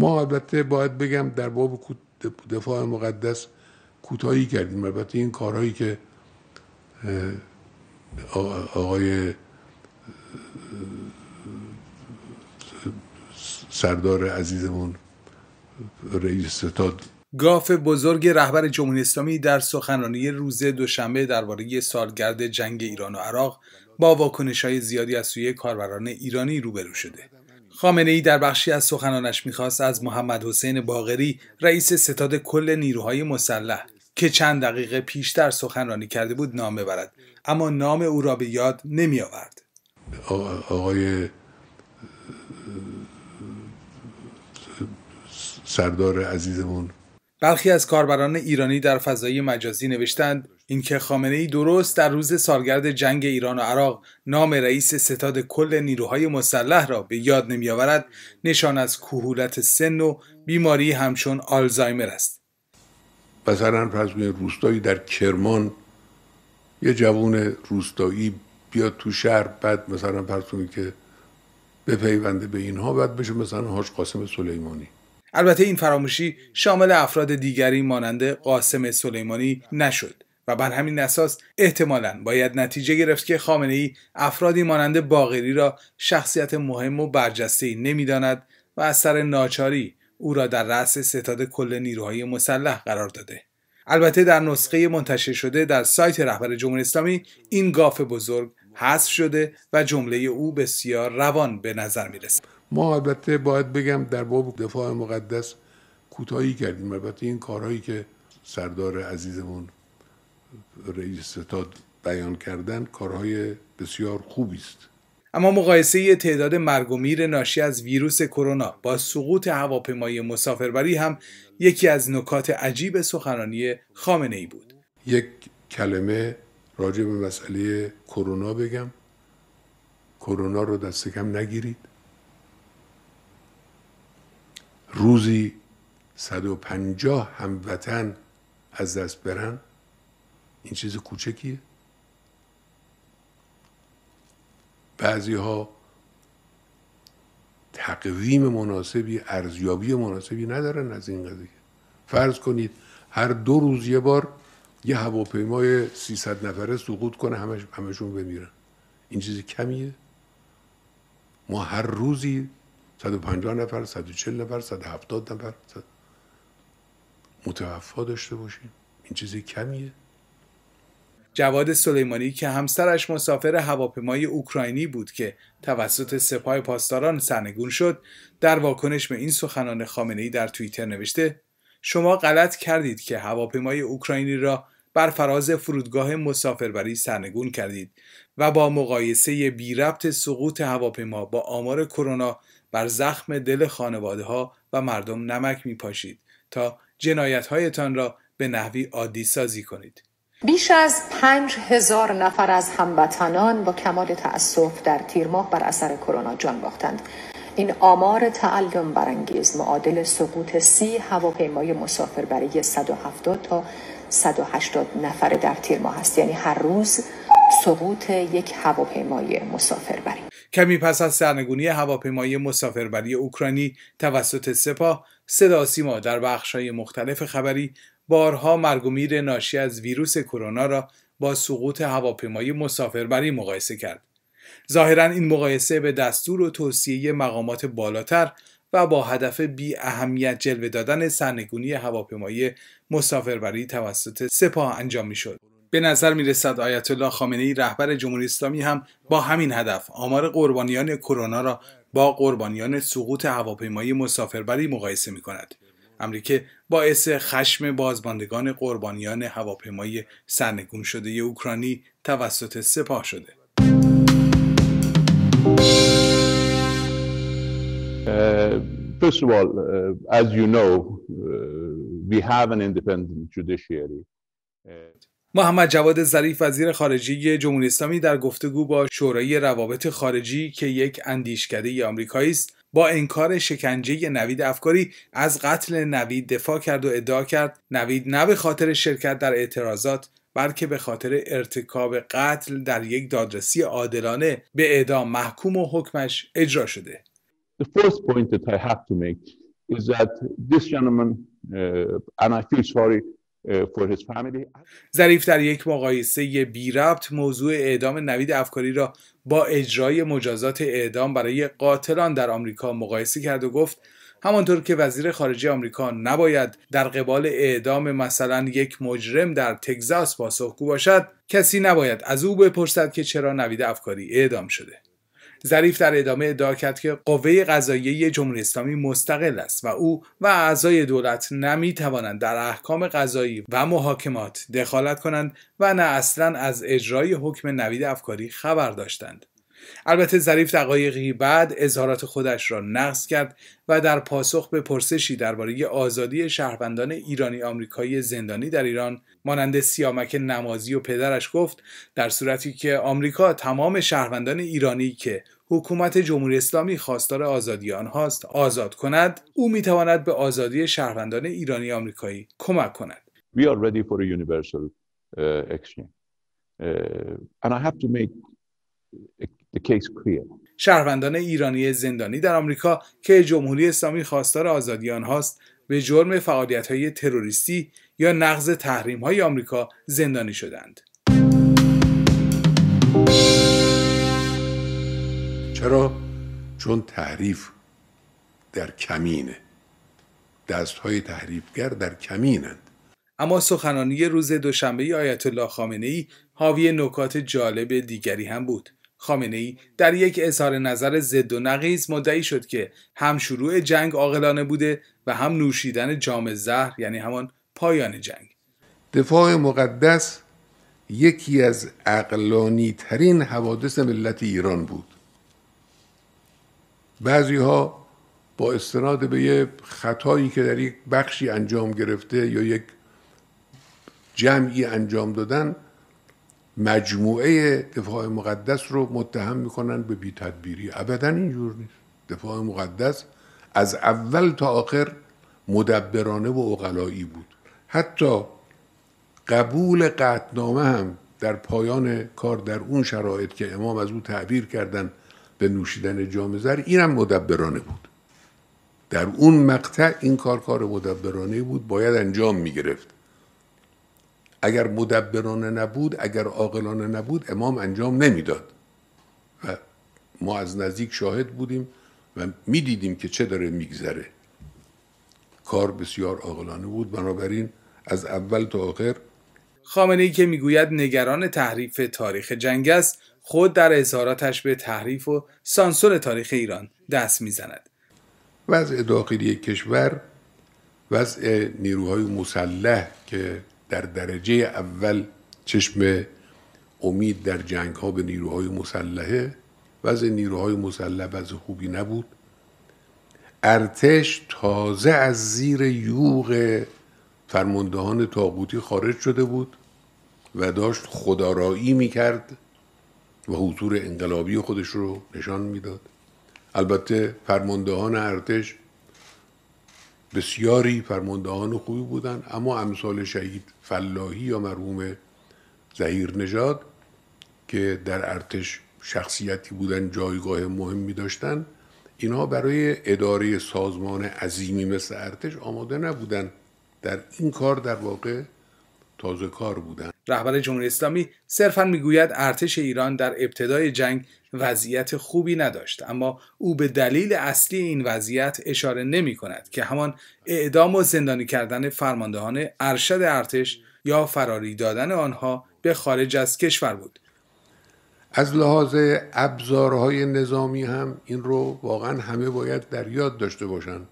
ما البته باید بگم در باب دفاع مقدس کوتاهی کردیم البته این کارهایی که آقای سردار عزیزمون رئیس ستاد گاف بزرگ رهبر جمهوری اسلامی در سخنرانی روز دوشنبه درباره سالگرد جنگ ایران و عراق با واکنش های زیادی از سوی کاربران ایرانی روبرو شده خامنه ای در بخشی از سخنانش میخواست از محمد حسین باغری رئیس ستاد کل نیروهای مسلح که چند دقیقه پیشتر سخنرانی کرده بود نام ببرد اما نام او را به یاد نمی آورد آقای سردار عزیزمون برخی از کاربران ایرانی در فضای مجازی نوشتند اینکه خامنه ای درست در روز سالگرد جنگ ایران و عراق نام رئیس ستاد کل نیروهای مسلح را به یاد نمیآورد نشان از کهولت سن و بیماری همچون آلزایمر است مثلا فرض روستایی در کرمان یه جوون روستایی بیاد تو شهر بعد مثلا فرض که پیونده به اینها بعد بشه مثلا حاج قاسم سلیمانی البته این فراموشی شامل افراد دیگری مانند قاسم سلیمانی نشد و بر همین اساس احتمالا باید نتیجه گرفت که خامنه ای افرادی مانند باغری را شخصیت مهم و برجسته نمیداند و از سر ناچاری او را در رأس ستاد کل نیروهای مسلح قرار داده البته در نسخه منتشر شده در سایت رهبر جمهوری اسلامی این گاف بزرگ حذف شده و جمله او بسیار روان به نظر می رسد ما البته باید بگم در باب دفاع مقدس کوتاهی کردیم البته این کارهایی که سردار عزیزمون رئیس ستاد بیان کردن کارهای بسیار خوبی است اما مقایسه تعداد مرگ و میر ناشی از ویروس کرونا با سقوط هواپیمای مسافربری هم یکی از نکات عجیب سخنرانی خامنه ای بود یک کلمه راجع به مسئله کرونا بگم کرونا رو دست کم نگیرید روزی 150 هموطن از دست برند، این چیز کوچکیه بعضی ها تقویم مناسبی ارزیابی مناسبی ندارن از این قضیه فرض کنید هر دو روز یه بار یه هواپیمای 300 نفره سقوط کنه همش همشون بمیرن این چیزی کمیه ما هر روزی 150 نفر 140 نفر 170 نفر متوفا داشته باشیم این چیزی کمیه جواد سلیمانی که همسرش مسافر هواپیمای اوکراینی بود که توسط سپاه پاسداران سرنگون شد در واکنش به این سخنان خامنه‌ای در توییتر نوشته شما غلط کردید که هواپیمای اوکراینی را بر فراز فرودگاه مسافربری سرنگون کردید و با مقایسه بی ربط سقوط هواپیما با آمار کرونا بر زخم دل خانواده ها و مردم نمک می پاشید تا جنایت هایتان را به نحوی عادی سازی کنید. بیش از پنج هزار نفر از هموطنان با کمال تأسف در تیر ماه بر اثر کرونا جان باختند این آمار تعلم برانگیز معادل سقوط سی هواپیمای برای 170 تا 180 نفر در تیر ماه است یعنی هر روز سقوط یک هواپیمای مسافربری کمی پس از سرنگونی هواپیمای مسافربری اوکراینی توسط سپاه صدا سیما در های مختلف خبری بارها مرگ و میر ناشی از ویروس کرونا را با سقوط هواپیمای مسافربری مقایسه کرد. ظاهرا این مقایسه به دستور و توصیه مقامات بالاتر و با هدف بی اهمیت جلوه دادن سرنگونی هواپیمای مسافربری توسط سپاه انجام میشد. به نظر می رسد آیت الله خامنه رهبر جمهوری اسلامی هم با همین هدف آمار قربانیان کرونا را با قربانیان سقوط هواپیمایی مسافربری مقایسه می کند. امریکه باعث خشم بازماندگان قربانیان هواپیمای سرنگون شده اوکراینی توسط سپاه شده محمد جواد ظریف وزیر خارجه جمهوری اسلامی در گفتگو با شورای روابط خارجی که یک اندیشکده آمریکایی است با انکار شکنجه نوید افکاری از قتل نوید دفاع کرد و ادعا کرد نوید نه به خاطر شرکت در اعتراضات بلکه به خاطر ارتکاب قتل در یک دادرسی عادلانه به اعدام محکوم و حکمش اجرا شده. The ظریف در یک مقایسه بی ربط موضوع اعدام نوید افکاری را با اجرای مجازات اعدام برای قاتلان در آمریکا مقایسه کرد و گفت همانطور که وزیر خارجه آمریکا نباید در قبال اعدام مثلا یک مجرم در تگزاس پاسخگو باشد کسی نباید از او بپرسد که چرا نوید افکاری اعدام شده ظریف در ادامه ادعا کرد که قوه قضاییه جمهوری اسلامی مستقل است و او و اعضای دولت نمی توانند در احکام قضایی و محاکمات دخالت کنند و نه اصلا از اجرای حکم نوید افکاری خبر داشتند البته ظریف دقایقی بعد اظهارات خودش را نقض کرد و در پاسخ به پرسشی درباره آزادی شهروندان ایرانی آمریکایی زندانی در ایران مانند سیامک نمازی و پدرش گفت در صورتی که آمریکا تمام شهروندان ایرانی که حکومت جمهوری اسلامی خواستار آزادی آنهاست آزاد کند او میتواند به آزادی شهروندان ایرانی آمریکایی کمک کند We are ready for a universal uh, uh to make شهروندان ایرانی زندانی در آمریکا که جمهوری اسلامی خواستار آزادی آنهاست به جرم فعالیت های تروریستی یا نقض تحریم های آمریکا زندانی شدند. چرا؟ چون تحریف در کمینه دست های تحریفگر در کمینند اما سخنانی روز دوشنبه آیت الله خامنه ای حاوی نکات جالب دیگری هم بود خامنه ای در یک اظهار نظر ضد و نقیز مدعی شد که هم شروع جنگ عاقلانه بوده و هم نوشیدن جام زهر یعنی همان پایان جنگ دفاع مقدس یکی از اقلانی ترین حوادث ملت ایران بود بعضی ها با استناد به یه خطایی که در یک بخشی انجام گرفته یا یک جمعی انجام دادن مجموعه دفاع مقدس رو متهم میکنن به بیتدبیری ابدا اینجور نیست دفاع مقدس از اول تا آخر مدبرانه و اقلایی بود حتی قبول قطنامه هم در پایان کار در اون شرایط که امام از او تعبیر کردن به نوشیدن جام زر اینم مدبرانه بود در اون مقطع این کار کار مدبرانه بود باید انجام میگرفت اگر مدبرانه نبود اگر عاقلانه نبود امام انجام نمیداد و ما از نزدیک شاهد بودیم و میدیدیم که چه داره میگذره کار بسیار عاقلانه بود بنابراین از اول تا آخر خامنه ای که میگوید نگران تحریف تاریخ جنگ است خود در اظهاراتش به تحریف و سانسور تاریخ ایران دست میزند وضع داخلی کشور وضع نیروهای مسلح که در درجه اول چشم امید در جنگ ها به نیروهای مسلحه وضع نیروهای مسلح از خوبی نبود ارتش تازه از زیر یوغ فرماندهان تاغوتی خارج شده بود و داشت خدارایی میکرد و حضور انقلابی خودش رو نشان میداد البته فرماندهان ارتش بسیاری فرماندهان خوبی بودن اما امثال شهید فلاحی یا مرحوم زهیر نژاد که در ارتش شخصیتی بودن جایگاه مهمی داشتن اینها برای اداره سازمان عظیمی مثل ارتش آماده نبودن در این کار در واقع تازه کار بودند رهبر جمهوری اسلامی صرفا میگوید ارتش ایران در ابتدای جنگ وضعیت خوبی نداشت اما او به دلیل اصلی این وضعیت اشاره نمی کند که همان اعدام و زندانی کردن فرماندهان ارشد ارتش یا فراری دادن آنها به خارج از کشور بود از لحاظ ابزارهای نظامی هم این رو واقعا همه باید در یاد داشته باشند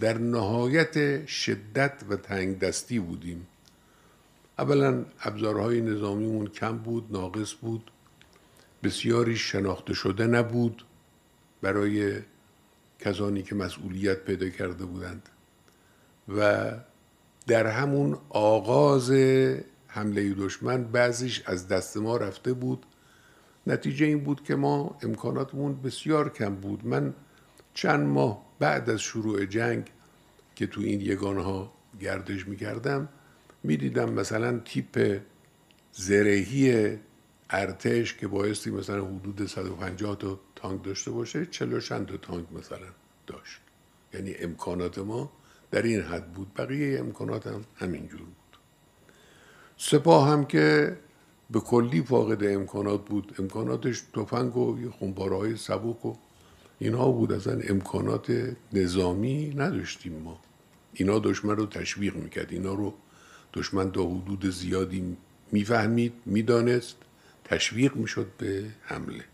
در نهایت شدت و تنگ دستی بودیم اولا ابزارهای نظامیمون کم بود ناقص بود بسیاری شناخته شده نبود برای کسانی که مسئولیت پیدا کرده بودند و در همون آغاز حمله دشمن بعضیش از دست ما رفته بود نتیجه این بود که ما امکاناتمون بسیار کم بود من چند ماه بعد از شروع جنگ که تو این یگانها گردش می کردم میدیدم مثلا تیپ زرهی ارتش که بایستی مثلا حدود 150 تا تانک داشته باشه 40 تا تانک مثلا داشت یعنی امکانات ما در این حد بود بقیه امکانات هم همینجور بود سپاه هم که به کلی فاقد امکانات بود امکاناتش تفنگ و خونباره های سبک و اینها بود اصلا امکانات نظامی نداشتیم ما اینا دشمن رو تشویق میکرد اینا رو دشمن تا حدود زیادی میفهمید میدانست تشویق میشد به حمله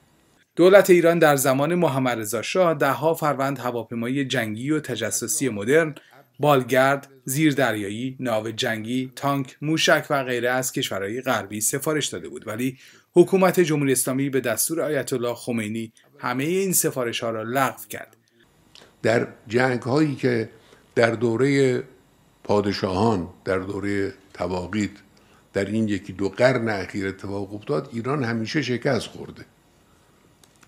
دولت ایران در زمان محمد رضا شاه دهها فروند هواپیمای جنگی و تجسسی مدرن بالگرد، زیردریایی، ناو جنگی، تانک، موشک و غیره از کشورهای غربی سفارش داده بود ولی حکومت جمهوری اسلامی به دستور آیت الله خمینی همه این سفارش ها را لغو کرد. در جنگ هایی که در دوره پادشاهان در دوره تواقید در این یکی دو قرن اخیر اتفاق افتاد ایران همیشه شکست خورده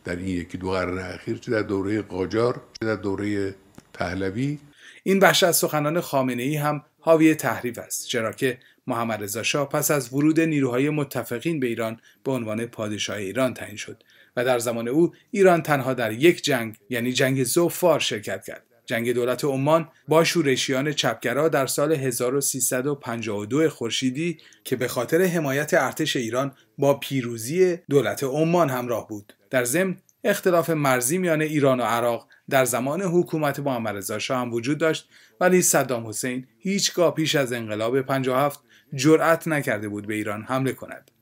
در این یکی دو قرن اخیر چه در دوره قاجار چه در دوره پهلوی این بخش از سخنان خامنه ای هم حاوی تحریف است چرا که محمد رضا شاه پس از ورود نیروهای متفقین به ایران به عنوان پادشاه ایران تعیین شد و در زمان او ایران تنها در یک جنگ یعنی جنگ زوفار شرکت کرد جنگ دولت عمان با شورشیان چپگرا در سال 1352 خورشیدی که به خاطر حمایت ارتش ایران با پیروزی دولت عمان همراه بود در ضمن اختلاف مرزی میان ایران و عراق در زمان حکومت با رضا شاه هم وجود داشت ولی صدام حسین هیچگاه پیش از انقلاب 57 جرأت نکرده بود به ایران حمله کند